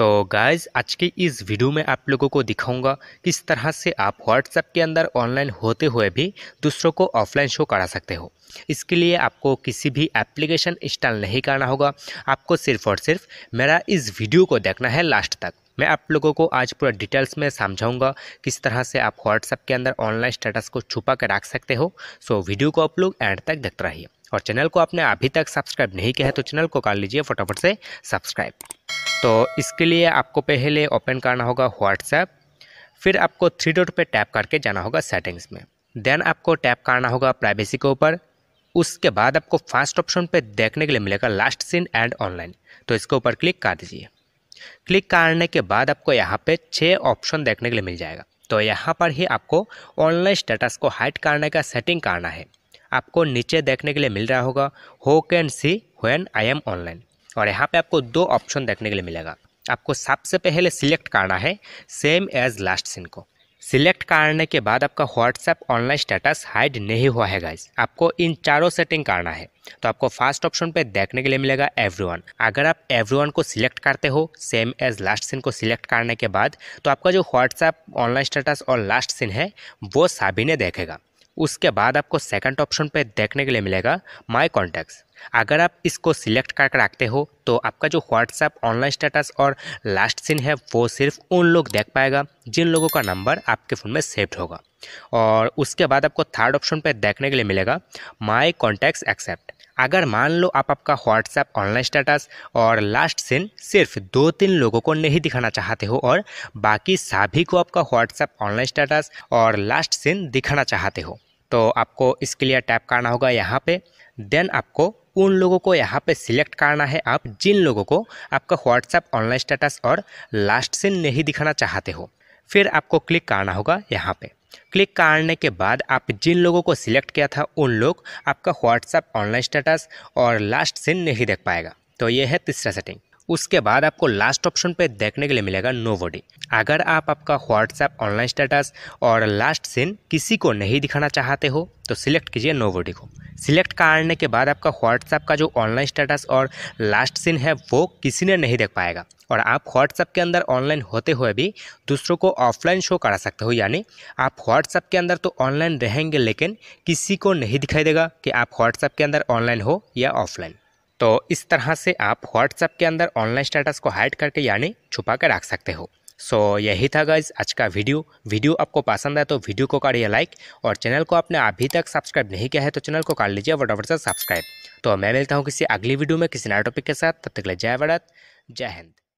तो गाइज आज के इस वीडियो में आप लोगों को दिखाऊंगा किस तरह से आप व्हाट्सएप के अंदर ऑनलाइन होते हुए भी दूसरों को ऑफलाइन शो करा सकते हो इसके लिए आपको किसी भी एप्लीकेशन इंस्टॉल नहीं करना होगा आपको सिर्फ और सिर्फ मेरा इस वीडियो को देखना है लास्ट तक मैं आप लोगों को आज पूरा डिटेल्स में समझाऊंगा किस तरह से आप व्हाट्सएप के अंदर ऑनलाइन स्टेटस को छुपा कर रख सकते हो सो वीडियो को आप लोग एंड तक देखते रहिए और चैनल को आपने अभी तक सब्सक्राइब नहीं किया है तो चैनल को कर लीजिए फटाफट से सब्सक्राइब तो इसके लिए आपको पहले ओपन करना होगा व्हाट्सएप फिर आपको थ्री डॉट पे टैप करके जाना होगा सेटिंग्स में देन आपको टैप करना होगा प्राइवेसी के ऊपर उसके बाद आपको फर्स्ट ऑप्शन पे देखने के लिए मिलेगा लास्ट सीन एंड ऑनलाइन तो इसके ऊपर क्लिक कर दीजिए क्लिक करने के बाद आपको यहाँ पे छः ऑप्शन देखने के लिए मिल जाएगा तो यहाँ पर ही आपको ऑनलाइन स्टेटस को हाइड करने का सेटिंग करना है आपको नीचे देखने के लिए मिल रहा होगा हो can see when I am online और यहाँ पे आपको दो ऑप्शन देखने के लिए मिलेगा आपको सबसे पहले सिलेक्ट करना है सेम एज लास्ट सीन को सिलेक्ट करने के बाद आपका व्हाट्सएप ऑनलाइन स्टेटस हाइड नहीं हुआ है गाइज आपको इन चारों सेटिंग करना है तो आपको फर्स्ट ऑप्शन पे देखने के लिए मिलेगा एवरीवन अगर आप एवरीवन को सिलेक्ट करते हो सेम एज लास्ट सीन को सिलेक्ट करने के बाद तो आपका जो व्हाट्सएप ऑनलाइन स्टेटस और लास्ट सीन है वो सभी ने देखेगा उसके बाद आपको सेकंड ऑप्शन पे देखने के लिए मिलेगा माय कॉन्टैक्ट्स अगर आप इसको सिलेक्ट करके रखते हो तो आपका जो व्हाट्सएप ऑनलाइन स्टेटस और लास्ट सीन है वो सिर्फ उन लोग देख पाएगा जिन लोगों का नंबर आपके फ़ोन में सेव्ड होगा और उसके बाद आपको थर्ड ऑप्शन पे देखने के लिए मिलेगा माय कॉन्टैक्ट्स एक्सेप्ट अगर मान लो आप आपका व्हाट्सएप ऑनलाइन स्टेटस और लास्ट सीन सिर्फ दो तीन लोगों को नहीं दिखाना चाहते हो और बाकी सभी को आपका व्हाट्सएप ऑनलाइन स्टेटस और लास्ट सीन दिखाना चाहते हो तो आपको इसके लिए टैप करना होगा यहाँ पे देन आपको उन लोगों को यहाँ पे सिलेक्ट करना है आप जिन लोगों को आपका व्हाट्सएप ऑनलाइन स्टेटस और लास्ट सीन नहीं दिखाना चाहते हो फिर आपको क्लिक करना होगा यहाँ पे क्लिक करने के बाद आप जिन लोगों को सिलेक्ट किया था उन लोग आपका व्हाट्सएप ऑनलाइन स्टेटस और लास्ट सीन नहीं देख पाएगा तो ये है तीसरा सेटिंग उसके बाद आपको लास्ट ऑप्शन पे देखने के लिए मिलेगा नो बॉडी अगर आप आपका व्हाट्सएप ऑनलाइन स्टेटस और लास्ट सीन किसी को नहीं दिखाना चाहते हो तो सिलेक्ट कीजिए नो बॉडी को सिलेक्ट करने के बाद आपका व्हाट्सएप का जो ऑनलाइन स्टेटस और लास्ट सीन है वो किसी ने नहीं देख पाएगा और आप व्हाट्सएप के अंदर ऑनलाइन होते हुए भी दूसरों को ऑफलाइन शो करा सकते हो यानी आप व्हाट्सएप के अंदर तो ऑनलाइन रहेंगे लेकिन किसी को नहीं दिखाई देगा कि आप व्हाट्सएप के अंदर ऑनलाइन हो या ऑफलाइन तो इस तरह से आप व्हाट्सएप के अंदर ऑनलाइन स्टेटस को हाइड करके यानी छुपा कर रख सकते हो सो so, यही था गाइज आज का वीडियो वीडियो आपको पसंद है तो वीडियो को काटिए लाइक और चैनल को आपने अभी तक सब्सक्राइब नहीं किया है तो चैनल को काट लीजिए फटाफट से सब्सक्राइब तो मैं मिलता हूँ किसी अगली वीडियो में किसी नए टॉपिक के साथ तब तक ले जय भारत जय हिंद